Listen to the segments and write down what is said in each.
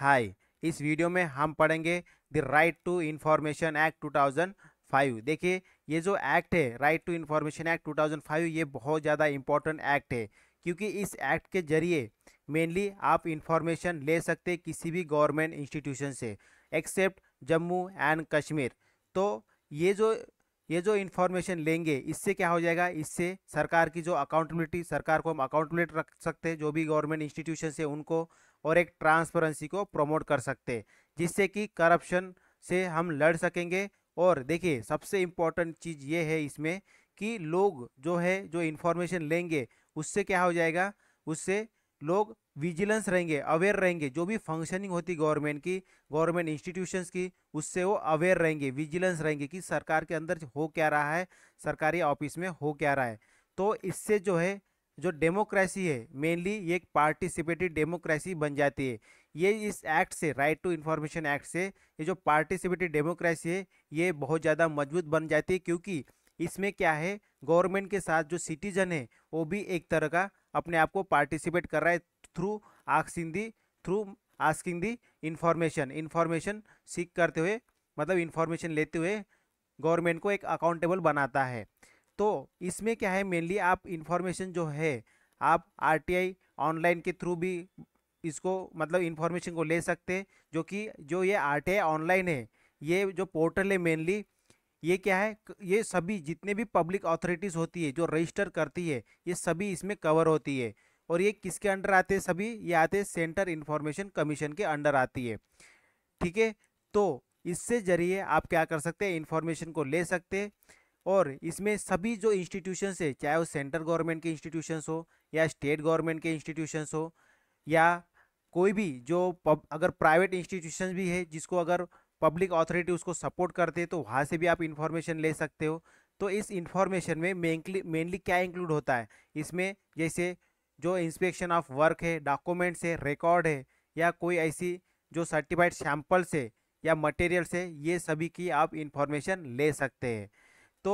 high इस video में हम पढ़ेंगे the right to information act 2005 देखिए ये जो एक्ट है राइट टू इंफॉर्मेशन एक्ट 2005 ये बहुत ज़्यादा इम्पोर्टेंट एक्ट है क्योंकि इस एक्ट के जरिए मेनली आप इंफॉर्मेशन ले सकते किसी भी गवर्नमेंट इंस्टीट्यूशन से एक्सेप्ट जम्मू एंड कश्मीर तो ये जो ये जो इन्फॉर्मेशन लेंगे इससे क्या हो जाएगा इससे सरकार की जो अकाउंटेबिलिटी सरकार को हम अकाउंटेबिलिटी रख सकते हैं जो भी गवर्नमेंट इंस्टीट्यूशन से उनको और एक ट्रांसपेरेंसी को प्रमोट कर सकते जिससे कि करप्शन से हम लड़ सकेंगे और देखिए सबसे इम्पॉर्टेंट चीज़ ये है इसमें कि लोग जो है जो इन्फॉर्मेशन लेंगे उससे क्या हो जाएगा उससे लोग विजिलेंस रहेंगे अवेयर रहेंगे जो भी फंक्शनिंग होती गवर्नमेंट की गवर्नमेंट इंस्टीट्यूशंस की उससे वो अवेयर रहेंगे विजिलेंस रहेंगे कि सरकार के अंदर हो क्या रहा है सरकारी ऑफिस में हो क्या रहा है तो इससे जो है जो डेमोक्रेसी है मेनली ये एक पार्टिसिपेटरी डेमोक्रेसी बन जाती है ये इस एक्ट से राइट टू इन्फॉर्मेशन एक्ट से ये जो पार्टिसिपेटरी डेमोक्रेसी है ये बहुत ज़्यादा मजबूत बन जाती है क्योंकि इसमें क्या है गवर्नमेंट के साथ जो सिटीजन है वो भी एक तरह का अपने आप को पार्टिसिपेट कर रहा है through asking the through asking the information information seek करते हुए मतलब इन्फॉर्मेशन लेते हुए गवर्नमेंट को एक अकाउंटेबल बनाता है तो इसमें क्या है मेनली आप इन्फॉर्मेशन जो है आप आरटीआई ऑनलाइन के थ्रू भी इसको मतलब इन्फॉर्मेशन को ले सकते हैं जो कि जो ये आरटीआई ऑनलाइन है ये जो पोर्टल है मेनली ये क्या है ये सभी जितने भी पब्लिक अथॉरिटीज़ होती है जो रजिस्टर करती है ये सभी इसमें कवर होती है और ये किसके अंडर आते हैं सभी ये आते हैं सेंटर इन्फॉर्मेशन कमीशन के अंडर आती है ठीक है तो इससे जरिए आप क्या कर सकते हैं इन्फॉर्मेशन को ले सकते हैं और इसमें सभी जो इंस्टीट्यूशंस है चाहे वो सेंट्रल गवर्नमेंट के इंस्टीट्यूशंस हो या स्टेट गवर्नमेंट के इंस्टीट्यूशंस हो या कोई भी जो पब, अगर प्राइवेट इंस्टीट्यूशन भी है जिसको अगर पब्लिक अथॉरिटी उसको सपोर्ट करते हैं तो वहाँ से भी आप इन्फॉर्मेशन ले सकते हो तो इस इन्फॉर्मेशन में मेनली मेनली क्या इंक्लूड होता है इसमें जैसे जो इंस्पेक्शन ऑफ वर्क है डॉक्यूमेंट्स है रिकॉर्ड है या कोई ऐसी जो सर्टिफाइड सैम्पल्स है या मटेरियल्स है ये सभी की आप इन्फॉर्मेशन ले सकते हैं तो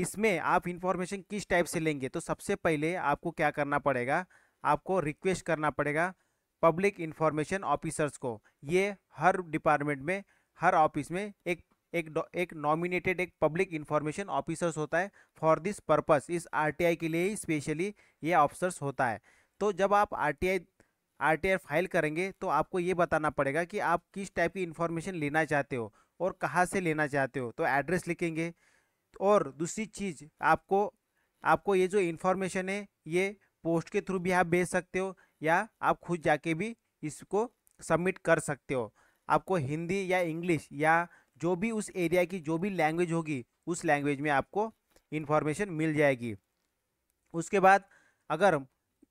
इसमें आप इन्फॉर्मेशन किस टाइप से लेंगे तो सबसे पहले आपको क्या करना पड़ेगा आपको रिक्वेस्ट करना पड़ेगा पब्लिक इन्फॉर्मेशन ऑफिसर्स को ये हर डिपार्टमेंट में हर ऑफिस में एक एक एक नॉमिनेटेड एक पब्लिक इन्फॉर्मेशन ऑफिसर्स होता है फॉर दिस पर्पस इस आरटीआई के लिए ही स्पेशली ये ऑफिसर्स होता है तो जब आप आरटीआई आरटीआई फाइल करेंगे तो आपको ये बताना पड़ेगा कि आप किस टाइप की इन्फॉर्मेशन लेना चाहते हो और कहाँ से लेना चाहते हो तो एड्रेस लिखेंगे और दूसरी चीज़ आपको आपको ये जो इन्फॉर्मेशन है ये पोस्ट के थ्रू भी आप भेज सकते हो या आप खुद जाके भी इसको सबमिट कर सकते हो आपको हिंदी या इंग्लिश या जो भी उस एरिया की जो भी लैंग्वेज होगी उस लैंग्वेज में आपको इन्फॉर्मेशन मिल जाएगी उसके बाद अगर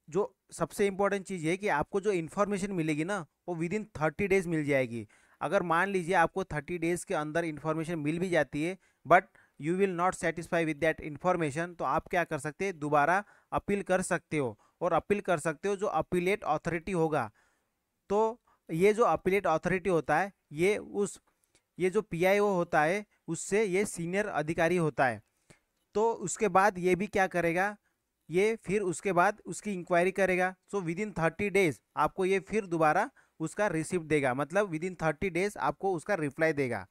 जो सबसे इम्पोर्टेंट चीज़ है कि आपको जो इन्फॉर्मेशन मिलेगी ना वो विद इन थर्टी डेज़ मिल जाएगी अगर मान लीजिए आपको थर्टी डेज़ के अंदर इन्फॉर्मेशन मिल भी जाती है but you will not satisfy with that information तो आप क्या कर सकते हैं दोबारा अपील कर सकते हो और अपील कर सकते हो जो अपीलेट अथॉरिटी होगा तो ये जो अपीलेट अथॉरिटी होता है ये उस ये जो पीआईओ होता है उससे ये सीनियर अधिकारी होता है तो उसके बाद ये भी क्या करेगा ये फिर उसके बाद उसकी इंक्वायरी करेगा so within thirty days आपको ये फिर दोबारा उसका रिसिप्ट देगा मतलब विद इन थर्टी डेज आपको उसका रिप्लाई देगा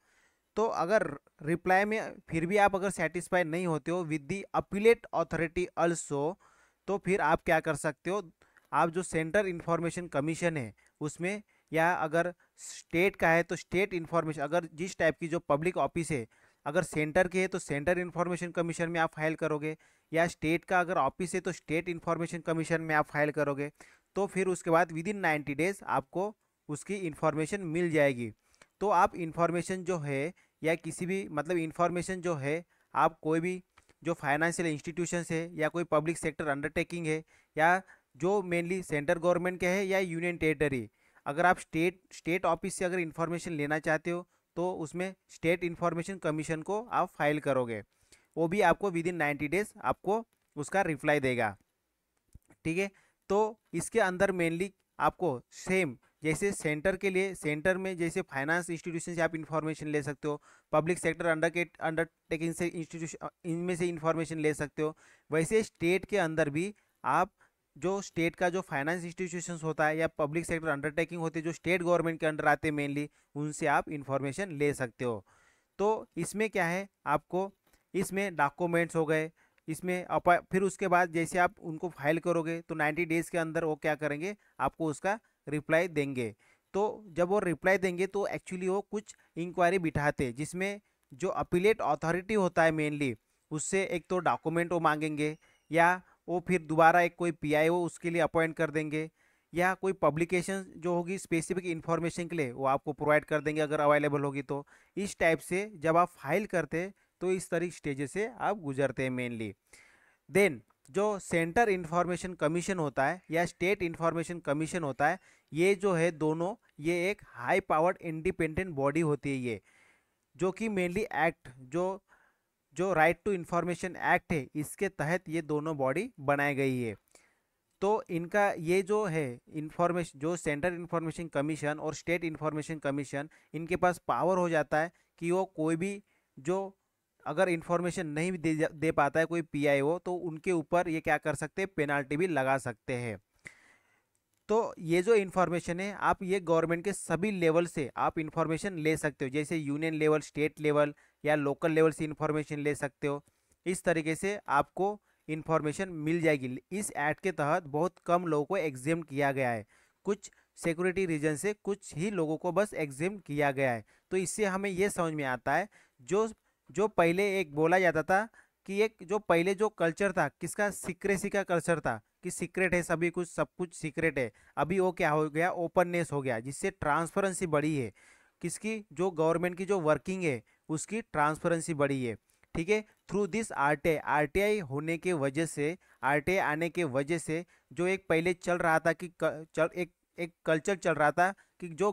तो अगर रिप्लाई में फिर भी आप अगर सेटिस्फाई नहीं होते हो with the appellate authority also तो फिर आप क्या कर सकते हो आप जो सेंट्रल इन्फॉर्मेशन कमीशन है उसमें या अगर स्टेट का है तो स्टेट इन्फॉर्मेशन अगर जिस टाइप की जो पब्लिक ऑफिस है अगर सेंटर की है तो सेंटर इन्फॉर्मेशन कमीशन में आप फाइल करोगे या स्टेट का अगर ऑफिस है तो स्टेट इन्फॉर्मेशन कमीशन में आप फाइल करोगे तो फिर उसके बाद विद इन नाइन्टी डेज़ आपको उसकी इन्फॉर्मेशन मिल जाएगी तो आप इन्फॉर्मेशन जो है या किसी भी मतलब इन्फॉर्मेशन जो है आप कोई भी जो फाइनेंशियल इंस्टीट्यूशंस है या कोई पब्लिक सेक्टर अंडरटेकिंग है या जो मेनली सेंट्रल गवर्नमेंट के है या यूनियन टेरेटरी अगर आप स्टेट स्टेट ऑफिस से अगर इन्फॉर्मेशन लेना चाहते हो तो उसमें स्टेट इन्फॉर्मेशन कमीशन को आप फाइल करोगे वो भी आपको विद इन नाइन्टी डेज आपको उसका रिप्लाई देगा ठीक है तो इसके अंदर मेनली आपको सेम जैसे सेंटर के लिए सेंटर में जैसे फाइनेंस इंस्टीट्यूशन से आप इन्फॉर्मेशन ले सकते हो पब्लिक सेक्टर अंडर के अंडरटेकिंग से इंस्टीट्यूशन इनमें से इन्फॉर्मेशन ले सकते हो वैसे स्टेट के अंदर भी आप जो स्टेट का जो फाइनेंस इंस्टीट्यूशंस होता है या पब्लिक सेक्टर अंडरटेकिंग होती है जो स्टेट गवर्नमेंट के अंडर आते हैं मेनली उनसे आप इन्फॉर्मेशन ले सकते हो तो इसमें क्या है आपको इसमें डॉक्यूमेंट्स हो गए इसमें फिर उसके बाद जैसे आप उनको फाइल करोगे तो 90 डेज़ के अंदर वो क्या करेंगे आपको उसका रिप्लाई देंगे तो जब वो रिप्लाई देंगे तो एक्चुअली वो कुछ इंक्वायरी बिठाते जिसमें जो अपीलेट अथॉरिटी होता है मेनली उससे एक तो डॉक्यूमेंट वो मांगेंगे या वो फिर दोबारा एक कोई पी उसके लिए अपॉइंट कर देंगे या कोई पब्लिकेशन जो होगी स्पेसिफिक इन्फॉर्मेशन के लिए वो आपको प्रोवाइड कर देंगे अगर अवेलेबल होगी तो इस टाइप से जब आप फाइल करते तो इस तरह स्टेज से आप गुजरते हैं मेनली देन जो सेंटर इन्फॉर्मेशन कमीशन होता है या स्टेट इन्फॉर्मेशन कमीशन होता है ये जो है दोनों ये एक हाई पावर्ड इंडिपेंडेंट बॉडी होती है ये जो कि मेनली एक्ट जो जो राइट टू इन्फॉर्मेशन एक्ट है इसके तहत ये दोनों बॉडी बनाई गई है तो इनका ये जो है इंफॉर्मेशन जो सेंट्रल इन्फॉर्मेशन कमीशन और स्टेट इन्फॉर्मेशन कमीशन इनके पास पावर हो जाता है कि वो कोई भी जो अगर इन्फॉर्मेशन नहीं दे, दे पाता है कोई पीआईओ तो उनके ऊपर ये क्या कर सकते हैं पेनाल्टी भी लगा सकते हैं तो ये जो इन्फॉर्मेशन है आप ये गवर्नमेंट के सभी लेवल से आप इन्फॉर्मेशन ले सकते हो जैसे यूनियन लेवल स्टेट लेवल या लोकल लेवल से इन्फॉर्मेशन ले सकते हो इस तरीके से आपको इन्फॉर्मेशन मिल जाएगी इस एक्ट के तहत बहुत कम लोगों को एग्जेम किया गया है कुछ सिक्योरिटी रीजन से कुछ ही लोगों को बस एग्जेम किया गया है तो इससे हमें यह समझ में आता है जो जो पहले एक बोला जाता था कि एक जो पहले जो कल्चर था किसका सिक्रेसी का कल्चर था कि सीक्रेट है सभी कुछ सब कुछ सीक्रेट है अभी वो क्या हो गया ओपननेस हो गया जिससे ट्रांसपेरेंसी बढ़ी है किसकी जो गवर्नमेंट की जो वर्किंग है उसकी ट्रांसपेरेंसी बढ़ी है ठीक है थ्रू दिस आर टी होने के वजह से आर आने के वजह से जो एक पहले चल रहा था कि चल एक एक कल्चर चल रहा था कि जो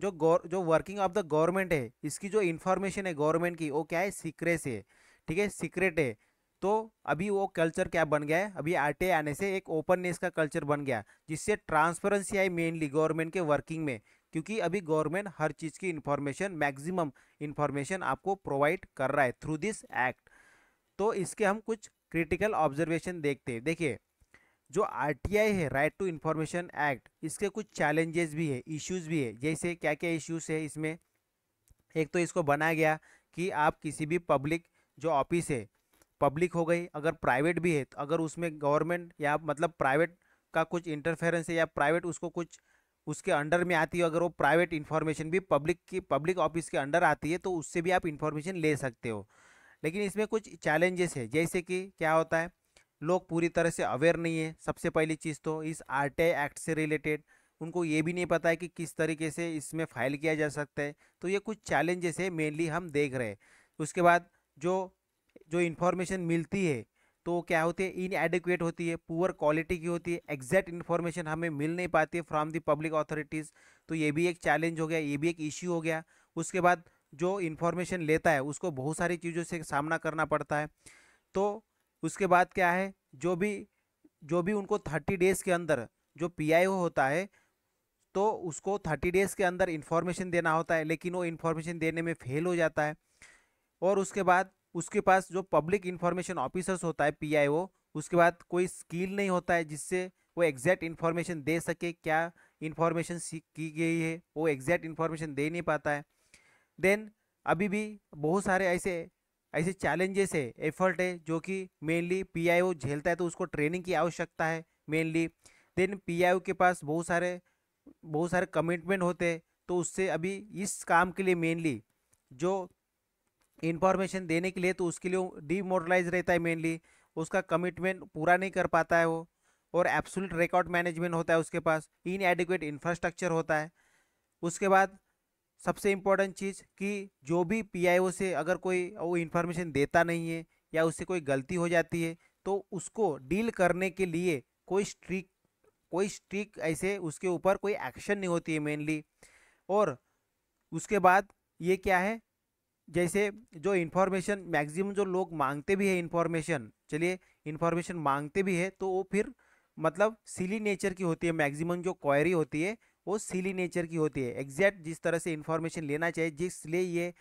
जो गौर जो वर्किंग ऑफ द गवर्नमेंट है इसकी जो इन्फॉर्मेशन है गवर्नमेंट की वो क्या है सीक्रेट है ठीक है सीक्रेट है तो अभी वो कल्चर क्या बन गया है अभी आर आने से एक ओपननेस का कल्चर बन गया जिससे ट्रांसपेरेंसी आई मेनली गवर्नमेंट के वर्किंग में क्योंकि अभी गवर्नमेंट हर चीज़ की इन्फॉर्मेशन मैक्सिमम इन्फॉर्मेशन आपको प्रोवाइड कर रहा है थ्रू दिस एक्ट तो इसके हम कुछ क्रिटिकल ऑब्जर्वेशन देखते हैं देखिए जो आर है राइट टू इन्फॉर्मेशन एक्ट इसके कुछ चैलेंजेस भी है इश्यूज़ भी है जैसे क्या क्या इश्यूज़ है इसमें एक तो इसको बनाया गया कि आप किसी भी पब्लिक जो ऑफिस है पब्लिक हो गई अगर प्राइवेट भी है तो अगर उसमें गवर्नमेंट या मतलब प्राइवेट का कुछ इंटरफेरेंस है या प्राइवेट उसको कुछ उसके अंडर में आती है अगर वो प्राइवेट इन्फॉर्मेशन भी पब्लिक की पब्लिक ऑफिस के अंडर आती है तो उससे भी आप इन्फॉर्मेशन ले सकते हो लेकिन इसमें कुछ चैलेंजेस है जैसे कि क्या होता है लोग पूरी तरह से अवेयर नहीं है सबसे पहली चीज़ तो इस आर एक्ट से रिलेटेड उनको ये भी नहीं पता है कि किस तरीके से इसमें फाइल किया जा सकता है तो ये कुछ चैलेंजेस है मेनली हम देख रहे हैं उसके बाद जो जो इन्फॉर्मेशन मिलती है तो क्या होती है इनएडिक्वेट होती है पुअर क्वालिटी की होती है एग्जैक्ट इन्फॉर्मेशन हमें मिल नहीं पाती है फ्रॉम दी पब्लिक अथॉरिटीज़ तो ये भी एक चैलेंज हो गया ये भी एक इश्यू हो गया उसके बाद जो इन्फॉर्मेशन लेता है उसको बहुत सारी चीज़ों से सामना करना पड़ता है तो उसके बाद क्या है जो भी जो भी उनको थर्टी डेज़ के अंदर जो पी होता है तो उसको थर्टी डेज़ के अंदर इन्फॉर्मेशन देना होता है लेकिन वो इन्फॉर्मेशन देने में फेल हो जाता है और उसके बाद उसके पास जो पब्लिक इन्फॉर्मेशन ऑफिसर्स होता है पीआईओ उसके बाद कोई स्किल नहीं होता है जिससे वो एग्जैक्ट इन्फॉर्मेशन दे सके क्या इन्फॉर्मेशन की गई है वो एग्जैक्ट इन्फॉर्मेशन दे नहीं पाता है देन अभी भी बहुत सारे ऐसे ऐसे चैलेंजेस है एफर्ट है जो कि मेनली पीआईओ झेलता है तो उसको ट्रेनिंग की आवश्यकता है मेनली देन पीआईओ के पास बहुत सारे बहुत सारे कमिटमेंट होते हैं तो उससे अभी इस काम के लिए मेनली जो इन्फॉर्मेशन देने के लिए तो उसके लिए डीमोरलाइज रहता है मेनली उसका कमिटमेंट पूरा नहीं कर पाता है वो और एब्सोल्यूट रिकॉर्ड मैनेजमेंट होता है उसके पास इन एडिक्वेट इंफ्रास्ट्रक्चर होता है उसके बाद सबसे इम्पोर्टेंट चीज़ कि जो भी पीआईओ से अगर कोई वो इन्फॉर्मेशन देता नहीं है या उससे कोई गलती हो जाती है तो उसको डील करने के लिए कोई स्ट्रिक कोई स्ट्रिक ऐसे उसके ऊपर कोई एक्शन नहीं होती है मेनली और उसके बाद ये क्या है जैसे जो इन्फॉर्मेशन मैक्सिमम जो लोग मांगते भी है इन्फॉर्मेशन चलिए इन्फॉर्मेशन मांगते भी है तो वो फिर मतलब सिली नेचर की होती है मैक्सिमम जो क्वायरी होती है वो सिली नेचर की होती है एग्जैक्ट जिस तरह से इन्फॉर्मेशन लेना चाहिए जिसलिए ये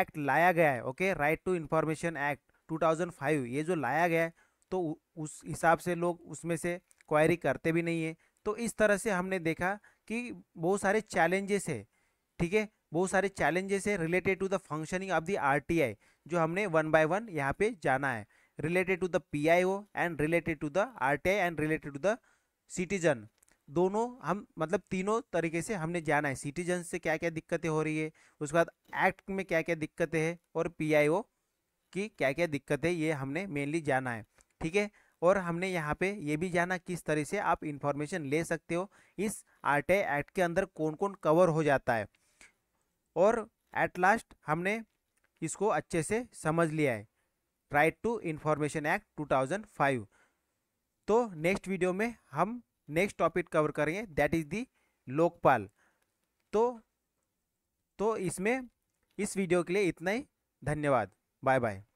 एक्ट लाया गया है okay right to information act 2005 ये जो लाया गया है तो उस हिसाब से लोग उसमें से क्वायरी करते भी नहीं है तो इस तरह से हमने देखा कि बहुत सारे चैलेंजेस है ठीक है बहुत सारे चैलेंजेस है related to the functioning of the RTI जो हमने वन बाय वन यहाँ पे जाना है related to the PIO and related to the RTI and related to the citizen दोनों हम मतलब तीनों तरीके से हमने जाना है सिटीजन से क्या क्या दिक्कतें हो रही है उसके बाद एक्ट में क्या क्या दिक्कतें हैं और ओ की क्या क्या दिक्कतें ये हमने मेनली जाना है ठीक है और हमने यहाँ पे ये भी जाना किस तरह से आप इन्फॉर्मेशन ले सकते हो इस आर एक्ट के अंदर कौन कौन कवर हो जाता है और एट लास्ट हमने इसको अच्छे से समझ लिया है राइट टू इन्फॉर्मेशन एक्ट 2005 तो नेक्स्ट वीडियो में हम नेक्स्ट टॉपिक कवर करेंगे दैट इज़ दी लोकपाल तो तो इसमें इस वीडियो के लिए इतना ही धन्यवाद बाय बाय